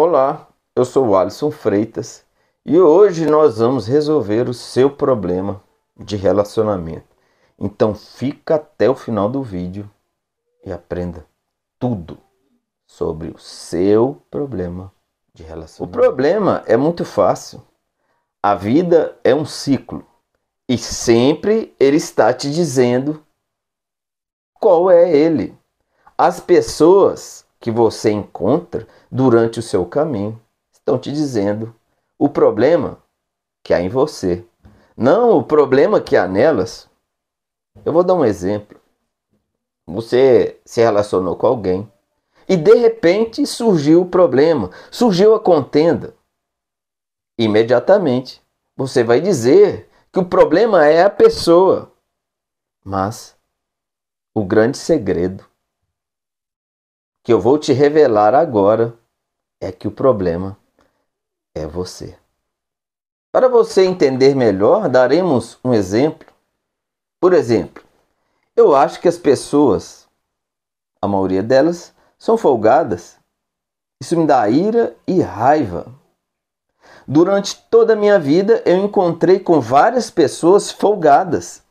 Olá, eu sou o Alisson Freitas e hoje nós vamos resolver o seu problema de relacionamento. Então fica até o final do vídeo e aprenda tudo sobre o seu problema de relacionamento. O problema é muito fácil. A vida é um ciclo e sempre ele está te dizendo qual é ele. As pessoas que você encontra durante o seu caminho. Estão te dizendo o problema que há em você, não o problema que há nelas. Eu vou dar um exemplo. Você se relacionou com alguém e de repente surgiu o problema, surgiu a contenda. Imediatamente você vai dizer que o problema é a pessoa. Mas o grande segredo que eu vou te revelar agora é que o problema é você. Para você entender melhor, daremos um exemplo. Por exemplo, eu acho que as pessoas, a maioria delas, são folgadas. Isso me dá ira e raiva. Durante toda a minha vida, eu encontrei com várias pessoas folgadas.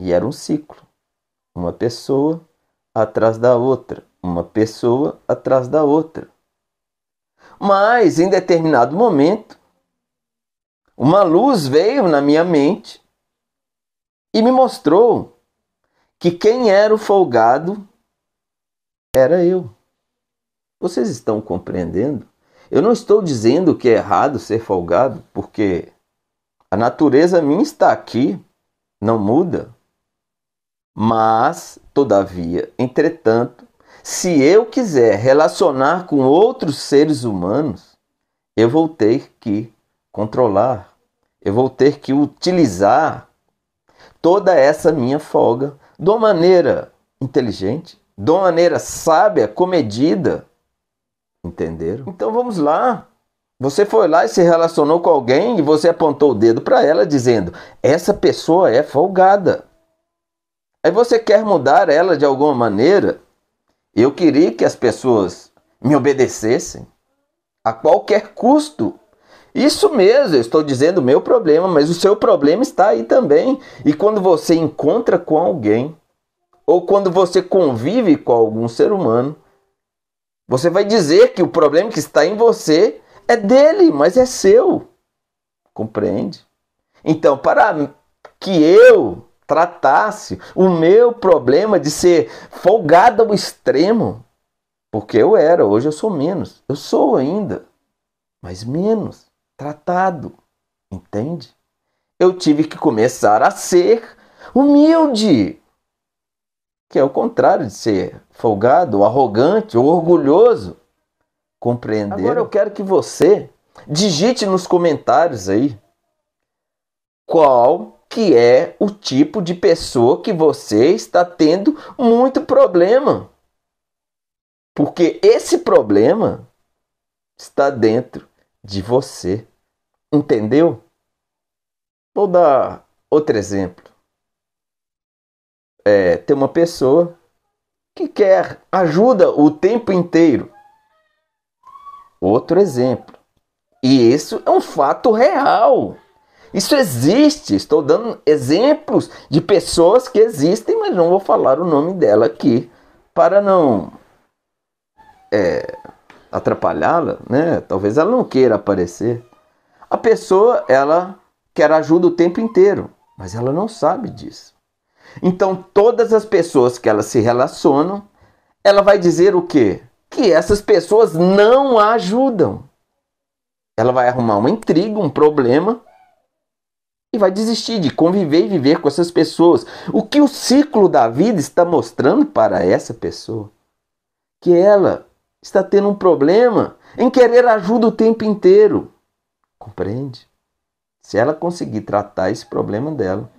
E era um ciclo. Uma pessoa atrás da outra, uma pessoa atrás da outra. Mas em determinado momento, uma luz veio na minha mente e me mostrou que quem era o folgado era eu. Vocês estão compreendendo? Eu não estou dizendo que é errado ser folgado, porque a natureza minha está aqui, não muda. Mas, todavia, entretanto, se eu quiser relacionar com outros seres humanos, eu vou ter que controlar, eu vou ter que utilizar toda essa minha folga de uma maneira inteligente, de uma maneira sábia, comedida. Entenderam? Então vamos lá. Você foi lá e se relacionou com alguém e você apontou o dedo para ela dizendo: essa pessoa é folgada. Aí você quer mudar ela de alguma maneira? Eu queria que as pessoas me obedecessem a qualquer custo. Isso mesmo, eu estou dizendo o meu problema, mas o seu problema está aí também. E quando você encontra com alguém, ou quando você convive com algum ser humano, você vai dizer que o problema que está em você é dele, mas é seu. Compreende? Então, para que eu tratasse o meu problema de ser folgado ao extremo, porque eu era, hoje eu sou menos. Eu sou ainda, mas menos tratado, entende? Eu tive que começar a ser humilde, que é o contrário de ser folgado, arrogante ou orgulhoso. Compreender. Agora eu quero que você digite nos comentários aí qual que é o tipo de pessoa que você está tendo muito problema. Porque esse problema está dentro de você. Entendeu? Vou dar outro exemplo. É, tem uma pessoa que quer ajuda o tempo inteiro. Outro exemplo. E isso é um fato real. Isso existe. Estou dando exemplos de pessoas que existem, mas não vou falar o nome dela aqui para não é, atrapalhá-la, né? Talvez ela não queira aparecer. A pessoa ela quer ajuda o tempo inteiro, mas ela não sabe disso. Então todas as pessoas que ela se relacionam, ela vai dizer o quê? Que essas pessoas não ajudam. Ela vai arrumar uma intriga, um problema e vai desistir de conviver e viver com essas pessoas. O que o ciclo da vida está mostrando para essa pessoa? Que ela está tendo um problema em querer ajuda o tempo inteiro. Compreende? Se ela conseguir tratar esse problema dela,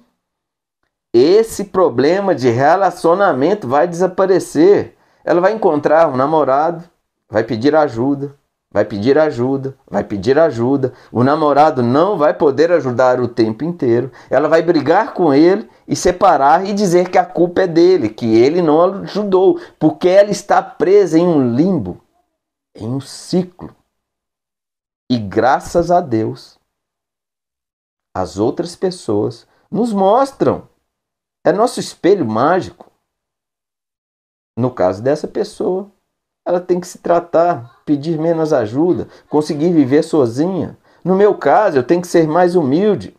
esse problema de relacionamento vai desaparecer. Ela vai encontrar um namorado, vai pedir ajuda, vai pedir ajuda, vai pedir ajuda. O namorado não vai poder ajudar o tempo inteiro. Ela vai brigar com ele e separar e dizer que a culpa é dele, que ele não ajudou, porque ela está presa em um limbo, em um ciclo. E graças a Deus, as outras pessoas nos mostram. É nosso espelho mágico. No caso dessa pessoa, ela tem que se tratar, pedir menos ajuda, conseguir viver sozinha. No meu caso, eu tenho que ser mais humilde,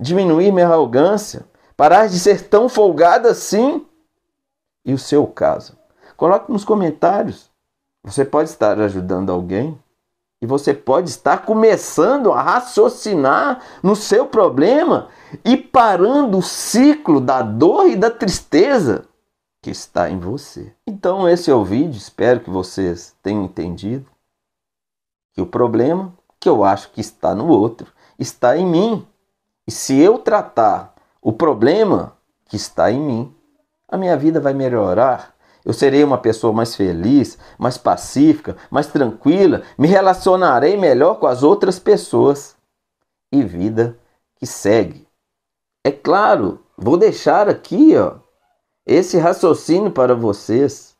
diminuir minha arrogância, parar de ser tão folgada assim. E o seu caso? Coloque nos comentários. Você pode estar ajudando alguém e você pode estar começando a raciocinar no seu problema e parando o ciclo da dor e da tristeza que está em você. Então, esse é o vídeo, espero que vocês tenham entendido que o problema que eu acho que está no outro está em mim. E se eu tratar o problema que está em mim, a minha vida vai melhorar. Eu serei uma pessoa mais feliz, mais pacífica, mais tranquila, me relacionarei melhor com as outras pessoas. E vida que segue. É claro, vou deixar aqui, ó, esse raciocínio para vocês.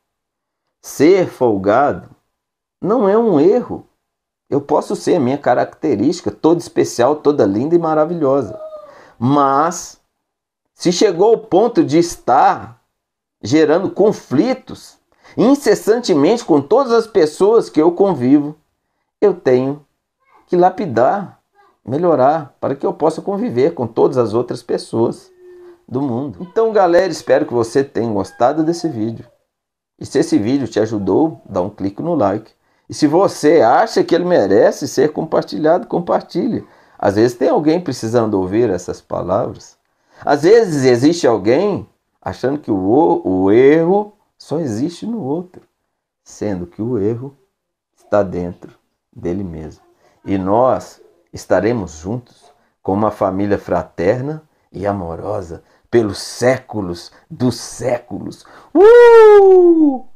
Ser folgado não é um erro. Eu posso ser minha característica, toda especial, toda linda e maravilhosa. Mas se chegou ao ponto de estar gerando conflitos incessantemente com todas as pessoas que eu convivo, eu tenho que lapidar, melhorar, para que eu possa conviver com todas as outras pessoas do mundo. Então, galera, espero que você tenha gostado desse vídeo. E se esse vídeo te ajudou, dá um clique no like. E se você acha que ele merece ser compartilhado, compartilhe. Às vezes tem alguém precisando ouvir essas palavras. Às vezes existe alguém achando que o, o erro só existe no outro, sendo que o erro está dentro dele mesmo. E nós estaremos juntos como uma família fraterna e amorosa pelos séculos dos séculos. Uh!